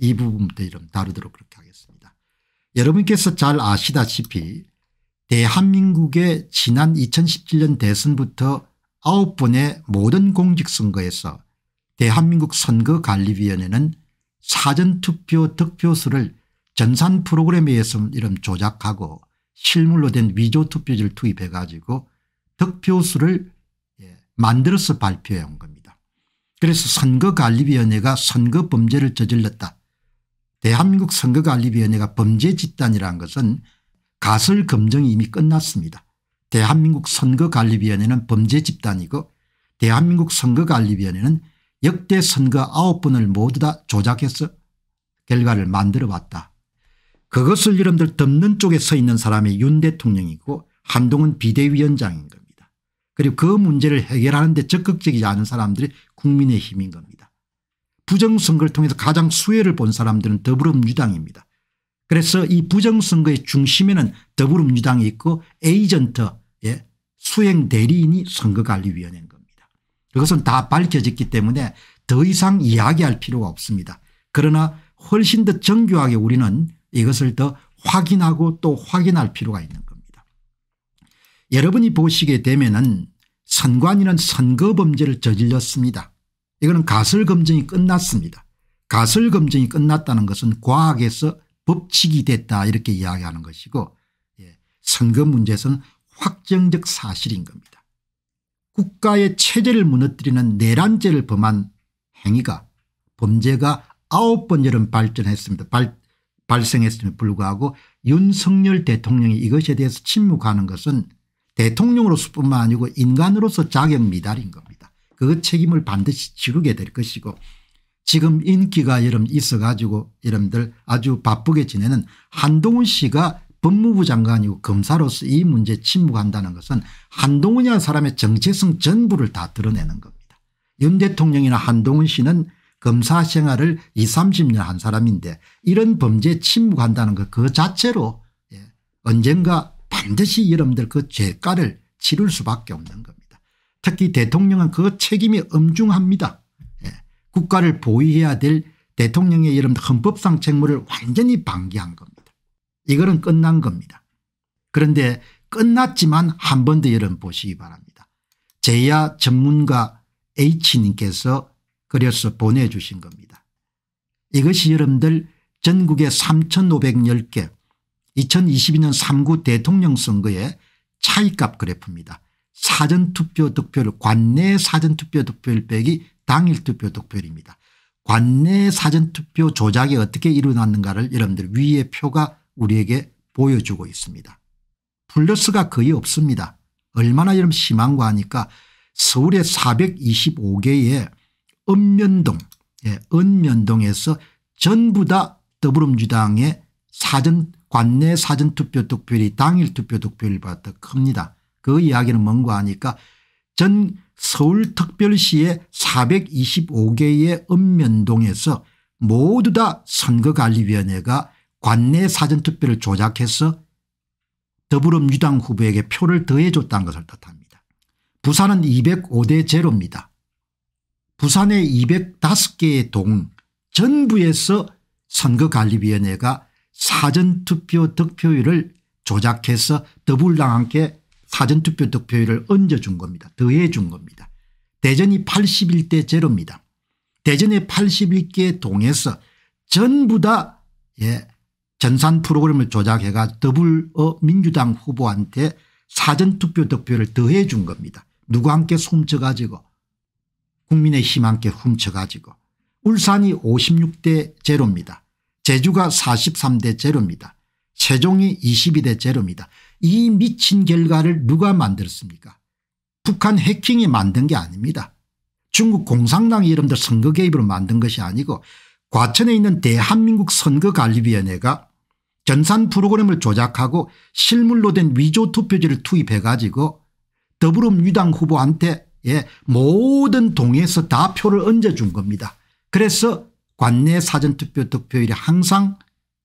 이 부분부터 좀 다루도록 그렇게 하겠습니다. 여러분께서 잘 아시다시피 대한민국의 지난 2017년 대선부터 9번의 모든 공직선거에서 대한민국 선거관리위원회는 사전투표 득표수를 전산 프로그램에 의해서 이름 조작하고 실물로 된 위조투표지를 투입해 가지고 득표수를 예, 만들어서 발표해 온 겁니다. 그래서 선거관리위원회가 선거범죄를 저질렀다 대한민국 선거관리위원회가 범죄 집단이라는 것은 가설 검증이 이미 끝났습니다. 대한민국 선거관리위원회는 범죄 집단이고 대한민국 선거관리위원회는 역대 선거 9번을 모두 다 조작해서 결과를 만들어 왔다. 그것을 여러분들 덮는 쪽에 서 있는 사람이 윤 대통령이고 한동훈 비대위원장인 겁니다. 그리고 그 문제를 해결하는 데 적극적이지 않은 사람들이 국민의힘인 겁니다. 부정선거를 통해서 가장 수혜를 본 사람들은 더불어민주당입니다. 그래서 이 부정선거의 중심에는 더불어민주당이 있고 에이전트 의 수행대리인이 선거관리위원회인 겁니다. 그것은 다 밝혀졌기 때문에 더 이상 이야기할 필요가 없습니다. 그러나 훨씬 더 정교하게 우리는 이것을 더 확인하고 또 확인할 필요가 있는 겁니다. 여러분이 보시게 되면 은 선관위는 선거범죄를 저질렀습니다. 이거는 가설 검증이 끝났습니다. 가설 검증이 끝났다는 것은 과학에서 법칙이 됐다 이렇게 이야기하는 것이고 예. 선거 문제에서는 확정적 사실인 겁니다. 국가의 체제를 무너뜨리는 내란죄를 범한 행위가 범죄가 아홉 번째는 발전했습니다. 발, 발생했음에 불구하고 윤석열 대통령이 이것에 대해서 침묵하는 것은 대통령으로서뿐만 아니고 인간으로서 자격 미달인 겁니다. 그 책임을 반드시 지르게 될 것이고 지금 인기가 여름 있어 가지고 여러분들 아주 바쁘게 지내는 한동훈 씨가 법무부 장관이고 검사로서 이 문제에 침묵한다는 것은 한동훈이라는 사람의 정체성 전부를 다 드러내는 겁니다. 윤 대통령이나 한동훈 씨는 검사 생활을 20, 30년 한 사람인데 이런 범죄 침묵한다는 것 그 자체로 예, 언젠가 반드시 여러분들 그 죄가를 치를 수밖에 없는 겁니다. 특히 대통령은 그 책임이 엄중합니다. 예. 국가를 보위해야 될 대통령의 이런 헌법상 책무를 완전히 방기한 겁니다. 이거는 끝난 겁니다. 그런데 끝났지만 한 번 더 여러분 보시기 바랍니다. 제야 전문가 H님께서 그려서 보내주신 겁니다. 이것이 여러분들 전국의 3510개 2022년 3구 대통령 선거의 차이값 그래프입니다. 사전투표 득표율 관내 사전투표 득표율 빼기 당일 투표 득표율입니다. 관내 사전투표 조작이 어떻게 일어났는가를 여러분들 위의 표가 우리에게 보여주고 있습니다. 플러스가 거의 없습니다. 얼마나 여러분 심한가 하니까 서울의 425개의 읍면동 예, 은면동에서 전부 다 더불어민주당의 사전 관내 사전투표 득표율이 당일 투표 득표율보다 더 큽니다. 그 이야기는 뭔가 하니까 전 서울특별시의 425개의 읍면동에서 모두 다 선거관리위원회가 관내 사전투표를 조작해서 더불어민주당 후보에게 표를 더해줬다는 것을 뜻합니다. 부산은 205대 제로입니다. 부산의 205개의 동 전부에서 선거관리위원회가 사전투표 득표율을 조작해서 더불당 함께 사전투표 득표율을 얹어준 겁니다. 더해준 겁니다. 대전이 81대 제로입니다. 대전의 81개 동에서 전부 다 예, 전산 프로그램을 조작해가 더불 어 민주당 후보한테 사전투표 득표를 더해 준 겁니다. 누구 함께 훔쳐가지고 국민의힘 함께 훔쳐가지고 울산이 56대 제로입니다. 제주가 43대 제로입니다. 세종이 22대 제로입니다. 이 미친 결과를 누가 만들었습니까 북한 해킹이 만든 게 아닙니다. 중국 공산당이 이름들 선거 개입으로 만든 것이 아니고 과천에 있는 대한민국 선거관리위원회가 전산 프로그램을 조작하고 실물로 된 위조 투표지를 투입해 가지고 더불어민주당 후보한테 모든 동에서 다 표를 얹어준 겁니다. 그래서 관내 사전투표 득표율이 항상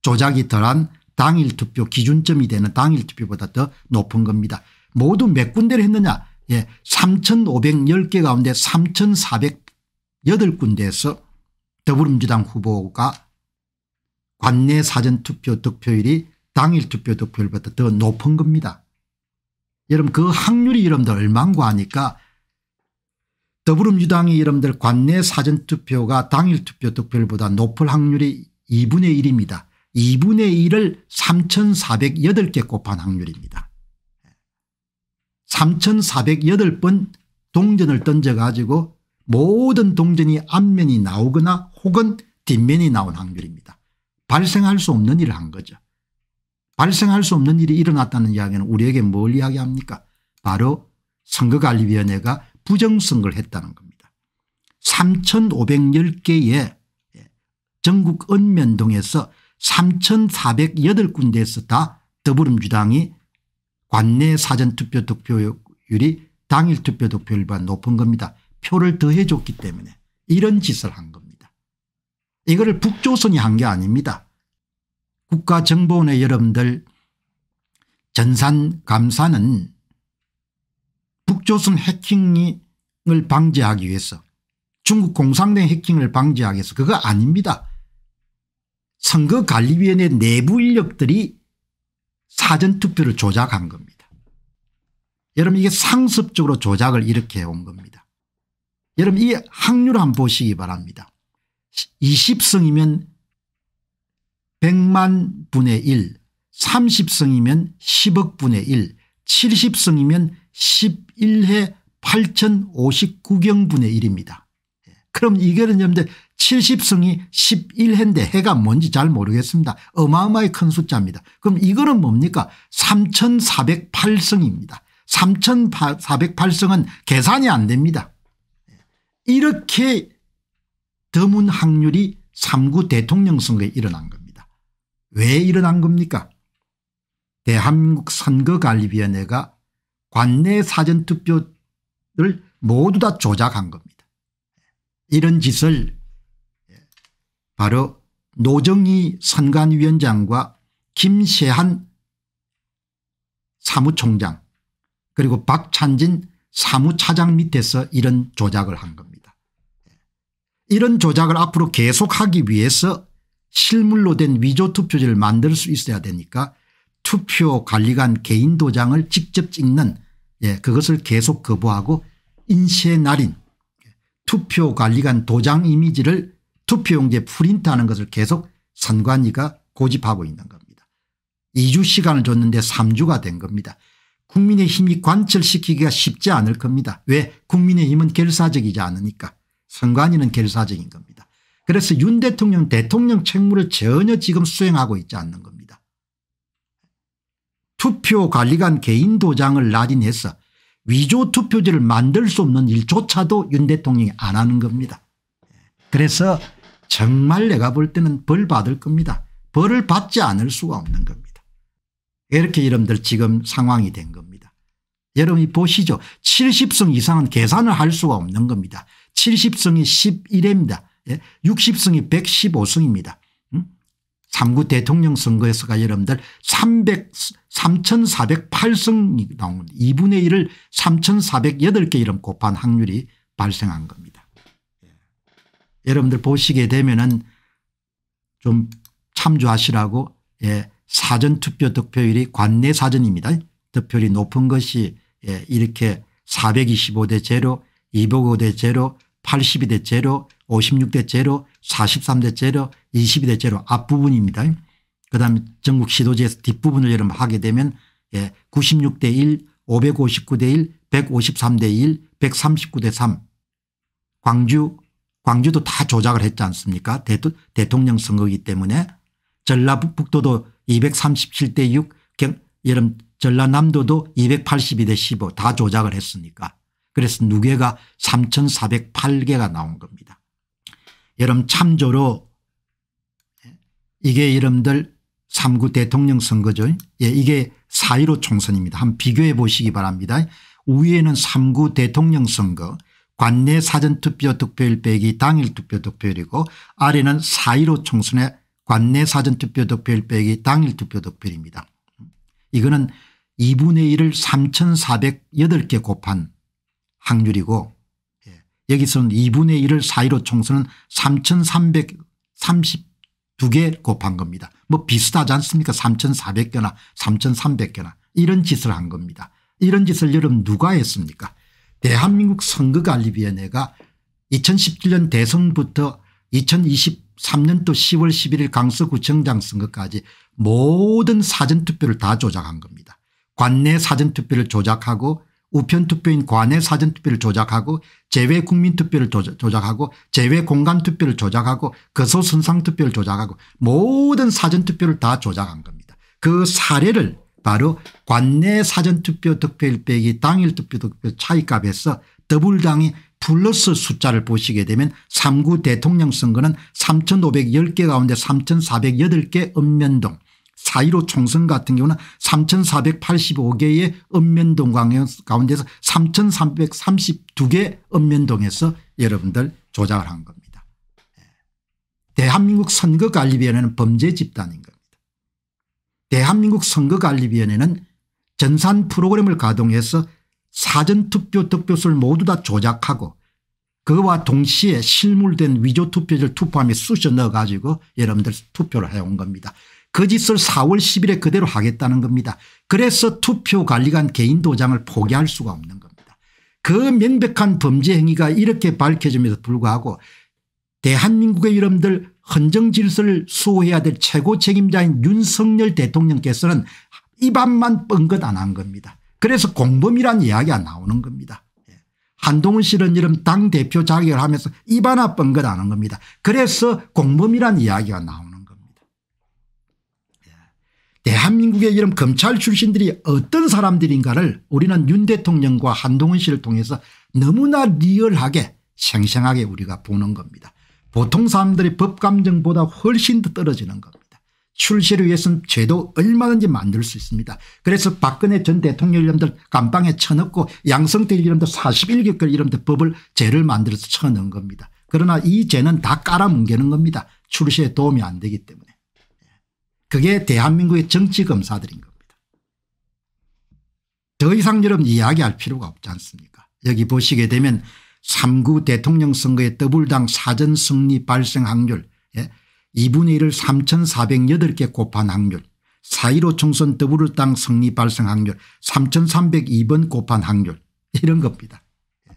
조작이 덜한 당일 투표 기준점이 되는 당일 투표보다 더 높은 겁니다. 모두 몇 군데를 했느냐 예, 3510개 가운데 3408군데에서 더불어민주당 후보가 관내 사전투표 득표율이 당일 투표 득표율보다 더 높은 겁니다. 여러분 그 확률이 여러분들 얼만고 하니까 더불어민주당이 여러분들 관내 사전투표가 당일 투표 득표율보다 높을 확률이 2분의 1입니다. 2분의 1을 3408개 곱한 확률입니다. 3408번 동전을 던져가지고 모든 동전이 앞면이 나오거나 혹은 뒷면이 나온 확률입니다. 발생할 수 없는 일을 한 거죠. 발생할 수 없는 일이 일어났다는 이야기는 우리에게 뭘 이야기합니까 바로 선거관리위원회가 부정선거를 했다는 겁니다. 3510개의 전국 읍면동에서 3,408군데에서 다 더불어민주당이 관내 사전투표 득표율이 당일 투표 득표율보다 높은 겁니다. 표를 더해줬기 때문에 이런 짓을 한 겁니다. 이거를 북조선이 한 게 아닙니다. 국가정보원의 여러분들 전산 감사는 북조선 해킹을 방지하기 위해서 중국 공산당 해킹을 방지하기 위해서 그거 아닙니다. 선거관리위원회 내부 인력들이 사전투표를 조작한 겁니다. 여러분 이게 상습적으로 조작을 일으켜 온 겁니다. 여러분 이 확률 한번 보시기 바랍니다. 20성이면 100만 분의 1 30성이면 10억 분의 1 70성이면 11회 8059경분의 1입니다. 예. 그럼 이거는 여러분들 70승이 11회인데 해가 뭔지 잘 모르겠습니다. 어마어마히 큰 숫자입니다. 그럼 이거는 뭡니까 3408승입니다. 3408승은 계산이 안 됩니다. 이렇게 드문 확률이 3구 대통령 선거에 일어난 겁니다. 왜 일어난 겁니까 대한민국 선거관리위원회가 관내 사전투표를 모두 다 조작한 겁니다. 이런 짓을 바로 노정희 선관위원장과 김세한 사무총장 그리고 박찬진 사무차장 밑에서 이런 조작을 한 겁니다. 이런 조작을 앞으로 계속하기 위해서 실물로 된 위조투표지를 만들 수 있어야 되니까 투표관리관 개인 도장을 직접 찍는 예, 그것을 계속 거부하고 인쇄 날인 투표관리관 도장 이미지를 투표용지에 프린트하는 것을 계속 선관위가 고집하고 있는 겁니다. 2주 시간을 줬는데 3주가 된 겁니다. 국민의힘이 관철시키기가 쉽지 않을 겁니다. 왜 국민의힘은 결사적이지 않으니까 선관위는 결사적인 겁니다. 그래서 윤 대통령 대통령 책무를 전혀 지금 수행하고 있지 않는 겁니다. 투표관리관 개인 도장을 날인해서 위조 투표지를 만들 수 없는 일조차도 윤 대통령이 안 하는 겁니다. 그래서 정말 내가 볼 때는 벌 받을 겁니다. 벌을 받지 않을 수가 없는 겁니다. 이렇게 여러분들 지금 상황이 된 겁니다. 여러분이 보시죠. 70승 이상은 계산을 할 수가 없는 겁니다. 70승이 11회입니다. 60승이 예? 115승입니다. 3구 음? 대통령 선거에서가 여러분들 3 4 0 8승이 나온 2분의 1을 3,408개 이름 곱한 확률이 발생한 겁니다. 여러분들 보시게 되면은 좀 참조하시라고 예, 사전투표 득표율이 관내 사전입니다. 득표율이 높은 것이 예, 이렇게 425대 제 205대 제 82대 제 56대 제 43대 제 22대 제 앞부분입니다. 그다음에 전국 시도지에서 뒷부분을 여러분 하게 되면 예, 96대 1 559대 1 153대 1 139대 3 광주 광주도 다 조작을 했지 않습니까 대통령 선거기 이 때문에 전라북도도 237대 6 여름 전라남도도 282대 15다 조작을 했으니까 그래서 누계가 3408개가 나온 겁니다. 여름 참조로 예, 이게 여러분들 3구 대통령 선거죠. 예, 이게 4.15 총선입니다. 한번 비교해 보시기 바랍니다. 우에는 위 3구 대통령 선거 관내 사전투표 득표율 빼기 당일 투표 득표율이고 아래는 4.15 총선의 관내 사전투표 득표율 빼기 당일 투표 득표율입니다. 이거는 2분의 1을 3408개 곱한 확률이고 예, 여기서는 2분의 1을 4.15 총선은 3332개 곱한 겁니다. 뭐 비슷하지 않습니까 3400개나 3300개나 이런 짓을 한 겁니다. 이런 짓을 여러분 누가 했습니까 대한민국 선거관리위원회가 2017년 대선부터 2023년도 10월 11일 강서구청장 선거까지 모든 사전투표를 다 조작한 겁니다. 관내 사전투표를 조작하고 우편투표인 관내 사전투표를 조작하고 제외 국민투표를 조작하고 제외 공간투표를 조작하고 거소선상투표를 조작하고 모든 사전투표를 다 조작한 겁니다. 그 사례를 바로 관내 사전투표 득표일 빼기 당일 투표 득표 차이값에서 더불당이 플러스 숫자를 보시게 되면 3구 대통령 선거는 3510개 가운데 3408개 읍면동 4.15 총선 같은 경우는 3485개의 읍면동 가운데서 3332개 읍면동에서 여러분들 조작을 한 겁니다. 예. 대한민국 선거관리위원회는 범죄 집단인 겁니다. 대한민국 선거관리위원회는 전산 프로그램을 가동해서 사전투표 득표수를 모두 다 조작하고 그와 동시에 실물된 위조투표지를 투표함에 쑤셔 넣어가지고 여러분들 투표를 해온 겁니다. 그 짓을 4월 10일에 그대로 하겠다는 겁니다. 그래서 투표관리관 개인 도장을 포기할 수가 없는 겁니다. 그 명백한 범죄 행위가 이렇게 밝혀짐에도 불구하고 대한민국의 여러분들 헌정 질서를 수호해야 될 최고 책임자인 윤석열 대통령께서는 입안만 뻥긋 안 한 겁니다. 그래서 공범이란 이야기가 나오는 겁니다. 예. 한동훈 씨는 이름 당대표 자격을 하면서 입안아 뻥긋 안 한 겁니다. 그래서 공범이란 이야기가 나오는 겁니다. 예. 대한민국의 이름 검찰 출신들이 어떤 사람들인가를 우리는 윤 대통령과 한동훈 씨를 통해서 너무나 리얼하게 생생하게 우리가 보는 겁니다. 보통 사람들이 법감정보다 훨씬 더 떨어지는 겁니다. 출시를 위해서는 죄도 얼마든지 만들 수 있습니다. 그래서 박근혜 전 대통령 이름들 감방에 쳐넣고 양성태 이름도 41개월 이름도 법을 죄를 만들어서 쳐넣은 겁니다. 그러나 이 죄는 다 깔아뭉개는 겁니다. 출시에 도움이 안 되기 때문에. 그게 대한민국의 정치검사들인 겁니다. 더 이상 여러분 이야기할 필요가 없지 않습니까 여기 보시게 되면 3구 대통령 선거의 더블당 사전 승리 발생 확률 2분의 1을 3408개 곱한 확률 4.15 총선 더블당 승리 발생 확률 3302번 곱한 확률 이런 겁니다. 예.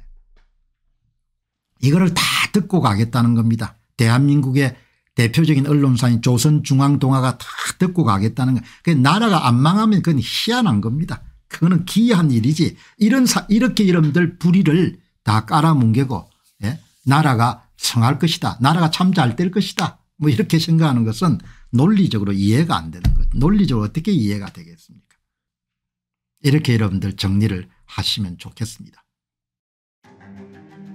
이거를 다 듣고 가겠다는 겁니다. 대한민국의 대표적인 언론사인 조선중앙동화가 다 듣고 가겠다는 거그 나라가 안 망하면 그건 희한한 겁니다. 그거는 기이한 일이지 이런 사 이렇게 여러분들 불의를 다 깔아뭉개고 예? 나라가 성할 것이다. 나라가 참 잘 될 것이다. 뭐 이렇게 생각하는 것은 논리적으로 이해가 안 되는 것. 논리적으로 어떻게 이해가 되겠습니까 이렇게 여러분들 정리를 하시면 좋겠습니다.